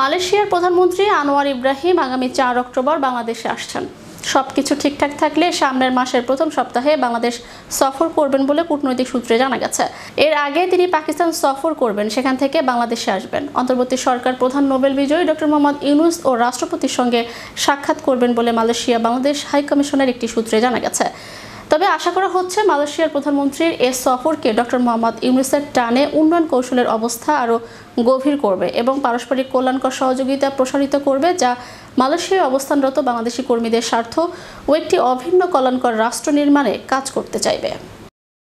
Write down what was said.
মালয়েশিয়ার প্রধানমন্ত্রী আনোয়ার ইব্রাহিম আগামী চার অক্টোবর বাংলাদেশে আসছেন সব কিছু ঠিকঠাক থাকলে সামনের মাসের প্রথম সপ্তাহে বাংলাদেশ সফর করবেন বলে কূটনৈতিক সূত্রে জানা গেছে এর আগে তিনি পাকিস্তান সফর করবেন সেখান থেকে বাংলাদেশে আসবেন অন্তর্বর্তী সরকার প্রধান নোবেল বিজয়ী ডক্টর মোহাম্মদ ইউনুস ও রাষ্ট্রপতির সঙ্গে সাক্ষাৎ করবেন বলে মালয়েশিয়া বাংলাদেশ হাইকমিশনের একটি সূত্রে জানা গেছে তবে আশা করা হচ্ছে মালয়েশিয়ার প্রধানমন্ত্রীর এ সফরকে ডক্টর মোহাম্মদ ইউনুসের টানে উন্নয়ন কৌশলের অবস্থা আরও গভীর করবে এবং পারস্পরিক কল্যাণকর সহযোগিতা প্রসারিত করবে যা মালয়েশিয়ায় অবস্থানরত বাংলাদেশি কর্মীদের স্বার্থ ও একটি অভিন্ন কল্যাণকর রাষ্ট্র নির্মাণে কাজ করতে চাইবে